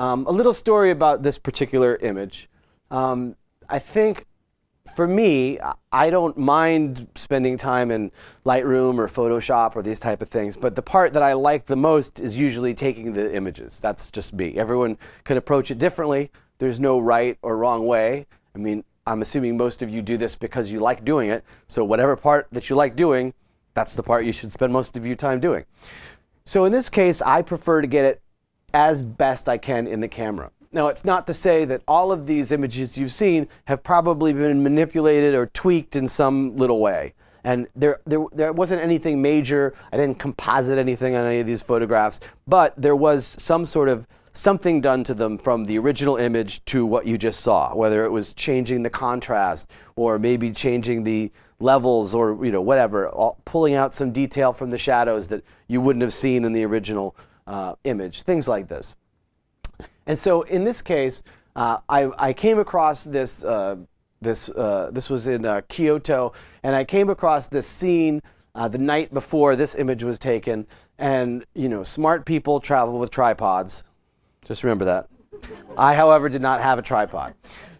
Um, a little story about this particular image. Um, I think for me, I don't mind spending time in Lightroom or Photoshop or these type of things, but the part that I like the most is usually taking the images. That's just me. Everyone can approach it differently. There's no right or wrong way. I mean, I'm assuming most of you do this because you like doing it. So whatever part that you like doing, that's the part you should spend most of your time doing. So in this case, I prefer to get it as best I can in the camera. Now, it's not to say that all of these images you've seen have probably been manipulated or tweaked in some little way. And there, there, there wasn't anything major. I didn't composite anything on any of these photographs, but there was some sort of something done to them from the original image to what you just saw, whether it was changing the contrast or maybe changing the levels or you know whatever, all, pulling out some detail from the shadows that you wouldn't have seen in the original uh, image, things like this. And so in this case, uh, I, I, came across this, uh, this, uh, this was in uh, Kyoto, and I came across this scene uh, the night before this image was taken. And, you know, smart people travel with tripods. Just remember that. I, however, did not have a tripod.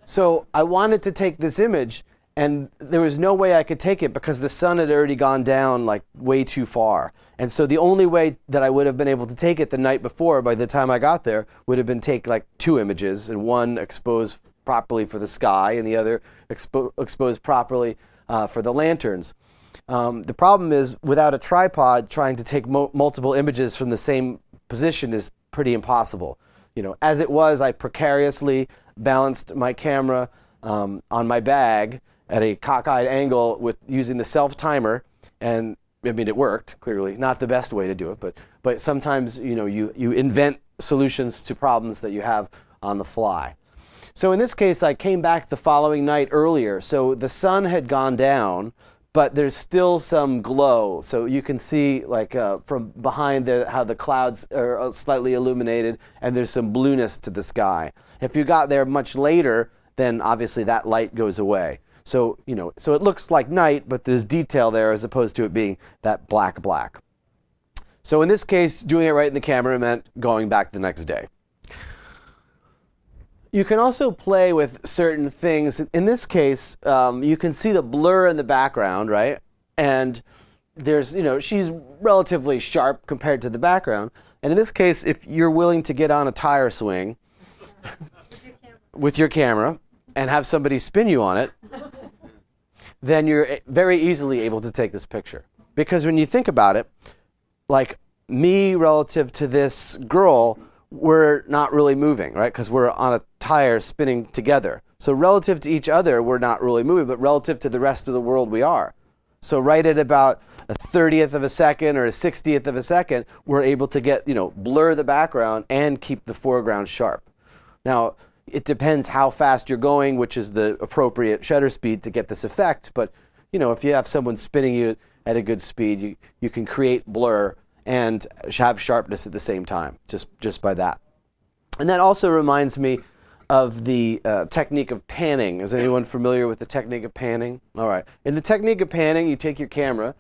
So I wanted to take this image and there was no way I could take it because the sun had already gone down like way too far. And so the only way that I would have been able to take it the night before, by the time I got there, would have been take like two images and one exposed properly for the sky and the other expo- exposed properly uh, for the lanterns. Um, the problem is without a tripod, trying to take mo- multiple images from the same position is pretty impossible. You know, as it was, I precariously balanced my camera um, on my bag at a cockeyed angle with using the self timer and I mean, it worked clearly. Not the best way to do it, but but sometimes you know you you invent solutions to problems that you have on the fly. So in this case, I came back the following night earlier. So the sun had gone down, but there's still some glow. So you can see like uh, from behind the, how the clouds are uh, slightly illuminated, and there's some blueness to the sky. If you got there much later, then obviously that light goes away. So, you know, so it looks like night, but there's detail there as opposed to it being that black, black. So in this case, doing it right in the camera meant going back the next day. You can also play with certain things. In this case, um, you can see the blur in the background, right? And there's, you know, she's relatively sharp compared to the background. And in this case, if you're willing to get on a tire swing with your camera and have somebody spin you on it, then you're very easily able to take this picture. Because when you think about it, like me relative to this girl, we're not really moving, right? Because we're on a tire spinning together. So relative to each other, we're not really moving, but relative to the rest of the world, we are. So right at about a 30th of a second or a 60th of a second, we're able to get, you know, blur the background and keep the foreground sharp. Now, it depends how fast you're going, which is the appropriate shutter speed to get this effect. But you know, if you have someone spinning you at a good speed, you, you can create blur and have sharpness at the same time, just just by that. And that also reminds me of the uh, technique of panning. Is anyone familiar with the technique of panning? All right. In the technique of panning, you take your camera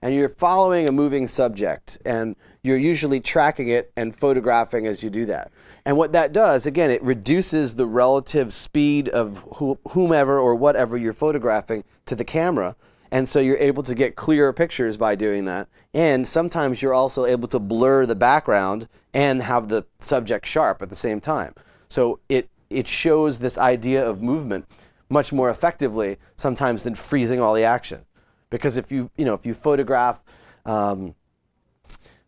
and you're following a moving subject, and you're usually tracking it and photographing as you do that. And what that does, again, it reduces the relative speed of whomever or whatever you're photographing to the camera. And so you're able to get clearer pictures by doing that. And sometimes you're also able to blur the background and have the subject sharp at the same time. So it, it shows this idea of movement much more effectively sometimes than freezing all the action. Because if you, you know, if you photograph um,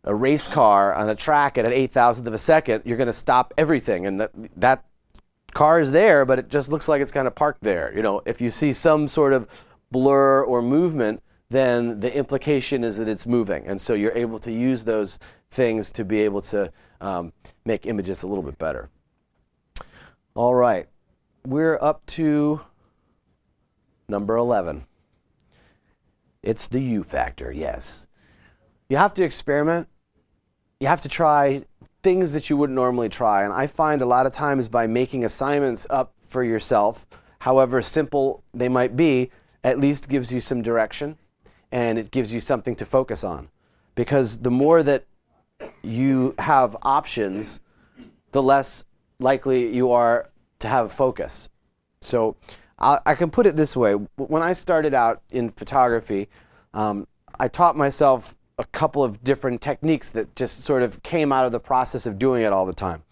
a race car on a track at an eight thousandth of a second, you're going to stop everything, and that, that car is there, but it just looks like it's kind of parked there. You know, if you see some sort of blur or movement, then the implication is that it's moving, and so you're able to use those things to be able to um, make images a little bit better. All right, we're up to number 11. It's the U factor, yes. You have to experiment you have to try things that you wouldn't normally try. And I find a lot of times by making assignments up for yourself, however simple they might be, at least gives you some direction and it gives you something to focus on. Because the more that you have options, the less likely you are to have focus. So I, I can put it this way when I started out in photography, um, I taught myself a couple of different techniques that just sort of came out of the process of doing it all the time.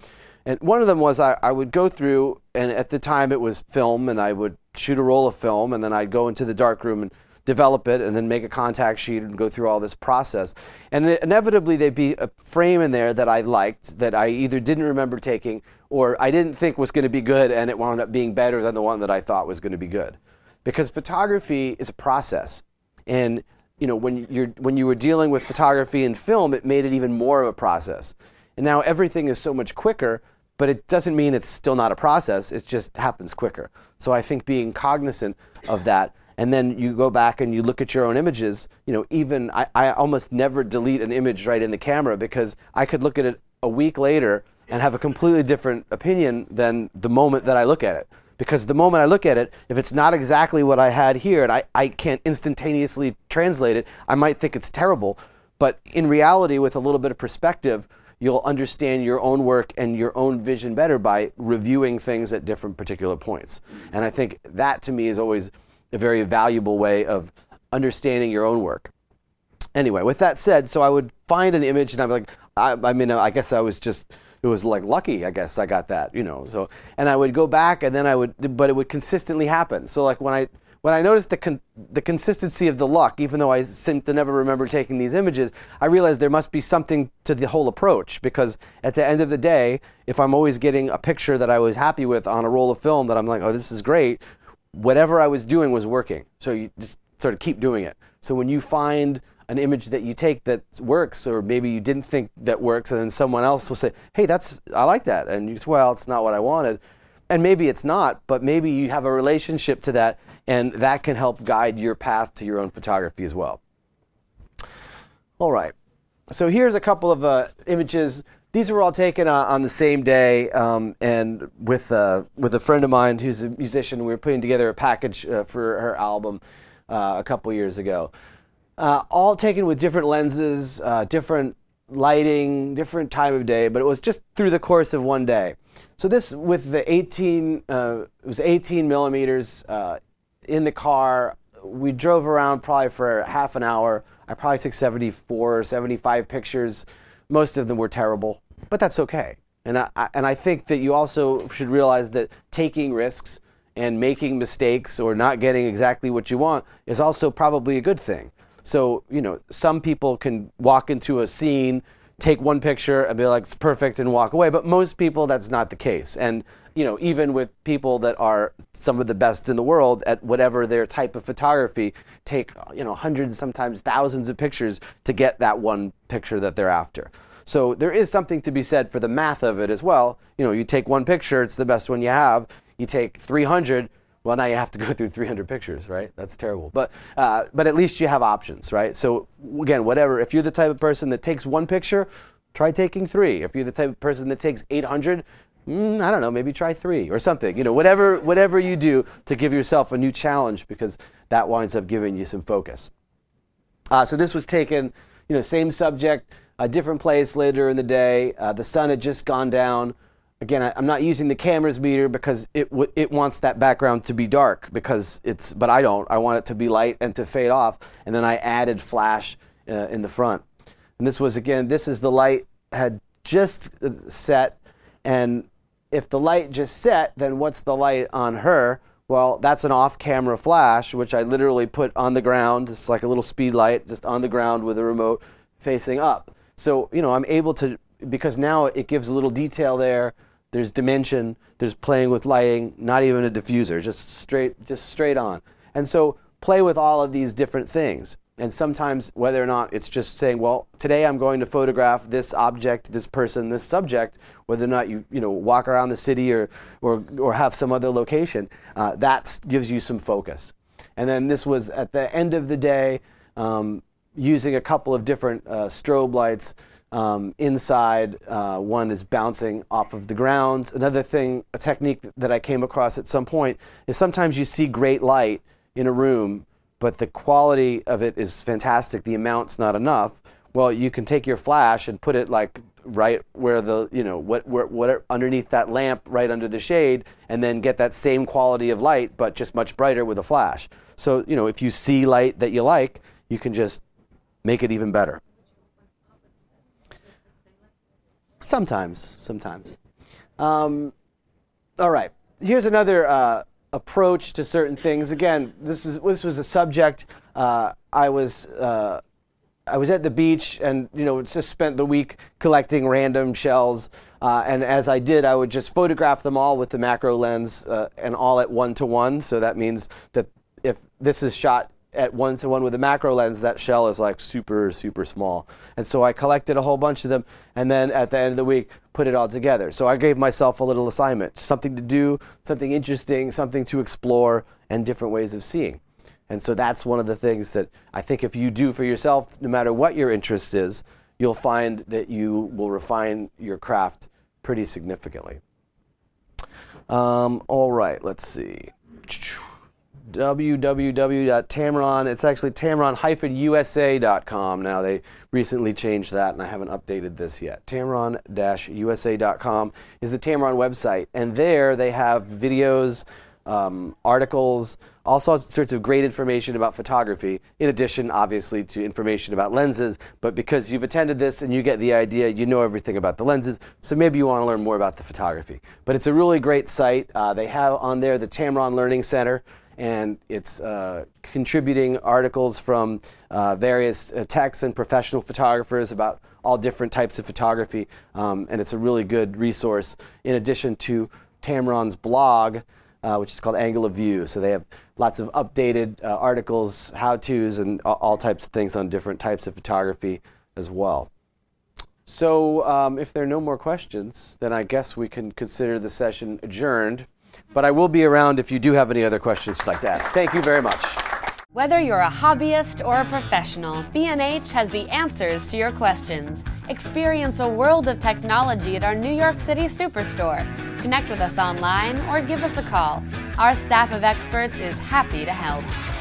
And one of them was I, I, would go through, and at the time it was film, and I would shoot a roll of film, and then I'd go into the darkroom and develop it, and then make a contact sheet and go through all this process. And inevitably, there'd be a frame in there that I liked that I either didn't remember taking or I didn't think was going to be good, and it wound up being better than the one that I thought was going to be good. Because photography is a process, and you know, when you're when you were dealing with photography and film, it made it even more of a process. And now everything is so much quicker, but it doesn't mean it's still not a process. It just happens quicker. So I think being cognizant of that, and then you go back and you look at your own images. You know, even I, I almost never delete an image right in the camera because I could look at it a week later and have a completely different opinion than the moment that I look at it because the moment I look at it, if it's not exactly what I had here and I, I can't instantaneously translate it, I might think it's terrible. But in reality, with a little bit of perspective, you'll understand your own work and your own vision better by reviewing things at different particular points. And I think that to me is always a very valuable way of understanding your own work. Anyway, with that said, so I would find an image and I'm like, I, I mean, I guess I was just it was like lucky, I guess I got that, you know. So and I would go back and then I would, but it would consistently happen. So like when I when I noticed the con the consistency of the luck, even though I seem to never remember taking these images, I realized there must be something to the whole approach because at the end of the day, if I'm always getting a picture that I was happy with on a roll of film that I'm like, oh, this is great, whatever I was doing was working. So you just sort of keep doing it. So when you find an image that you take that works, or maybe you didn't think that works, and then someone else will say, "Hey, that's I like that," and you say, "Well, it's not what I wanted," and maybe it's not, but maybe you have a relationship to that, and that can help guide your path to your own photography as well. All right, so here's a couple of uh, images. These were all taken uh, on the same day, um, and with uh, with a friend of mine who's a musician, we were putting together a package uh, for her album uh, a couple years ago uh, all taken with different lenses, uh, different lighting, different time of day, but it was just through the course of one day. So this with the 18, uh, it was 18 millimeters uh, in the car. We drove around probably for half an hour. I probably took 74 or 75 pictures. Most of them were terrible, but that's okay. And I, I and I think that you also should realize that taking risks and making mistakes or not getting exactly what you want is also probably a good thing. So, you know, some people can walk into a scene, take one picture and be like, it's perfect and walk away. But most people, that's not the case. And, you know, even with people that are some of the best in the world at whatever their type of photography, take, you know, hundreds, sometimes thousands of pictures to get that one picture that they're after. So there is something to be said for the math of it as well. You know, you take one picture, it's the best one you have. You take 300, well, now you have to go through 300 pictures, right? That's terrible. But, uh, but at least you have options, right? So, again, whatever. If you're the type of person that takes one picture, try taking three. If you're the type of person that takes 800, mm, I don't know, maybe try three or something. You know, whatever, whatever you do to give yourself a new challenge because that winds up giving you some focus. Uh, so this was taken, you know, same subject, a different place later in the day. Uh, the sun had just gone down again, I, am not using the camera's meter because it w- it wants that background to be dark because it's, but I don't. I want it to be light and to fade off. And then I added flash uh, in the front. And this was again, this is the light had just uh, set, and if the light just set, then what's the light on her? Well, that's an off-camera flash, which I literally put on the ground. It's like a little speed light, just on the ground with a remote facing up. So you know, I'm able to because now it gives a little detail there there's dimension, there's playing with lighting, not even a diffuser, just straight just straight on. And so play with all of these different things. And sometimes whether or not it's just saying, well, today I'm going to photograph this object, this person, this subject, whether or not you you know walk around the city or or or have some other location, uh, that gives you some focus. And then this was at the end of the day. Um, using a couple of different uh, strobe lights um, inside. Uh, one is bouncing off of the ground. Another thing, a technique that I came across at some point, is sometimes you see great light in a room, but the quality of it is fantastic. The amount's not enough. Well, you can take your flash and put it like right where the you know what where, what underneath that lamp right under the shade and then get that same quality of light but just much brighter with a flash so you know if you see light that you like you can just make it even better Sometimes, sometimes. Um, all right. Here's another uh, approach to certain things. Again, this is this was a subject uh, I was uh, I was at the beach and you know just spent the week collecting random shells. Uh, and as I did, I would just photograph them all with the macro lens uh, and all at one to one. So that means that if this is shot at one to one with a macro lens, that shell is like super, super small. And so I collected a whole bunch of them and then at the end of the week put it all together. So I gave myself a little assignment, something to do, something interesting, something to explore, and different ways of seeing. And so that's one of the things that I think if you do for yourself, no matter what your interest is, you'll find that you will refine your craft pretty significantly. Um, all right, let's see www.tamron. It's actually tamron-usa.com. Now they recently changed that, and I haven't updated this yet. Tamron-usa.com is the Tamron website, and there they have videos, um, articles, all sorts of great information about photography. In addition, obviously, to information about lenses. But because you've attended this and you get the idea, you know everything about the lenses. So maybe you want to learn more about the photography. But it's a really great site. Uh, they have on there the Tamron Learning Center and it's uh, contributing articles from uh, various uh, texts and professional photographers about all different types of photography. Um, and it's a really good resource in addition to Tamron's blog, uh, which is called Angle of View. So they have lots of updated uh, articles, how to's, and all types of things on different types of photography as well. So, um, if there are no more questions, then I guess we can consider the session adjourned. But I will be around if you do have any other questions you'd like to ask. Thank you very much. Whether you're a hobbyist or a professional, BNH has the answers to your questions. Experience a world of technology at our New York City Superstore. Connect with us online or give us a call. Our staff of experts is happy to help.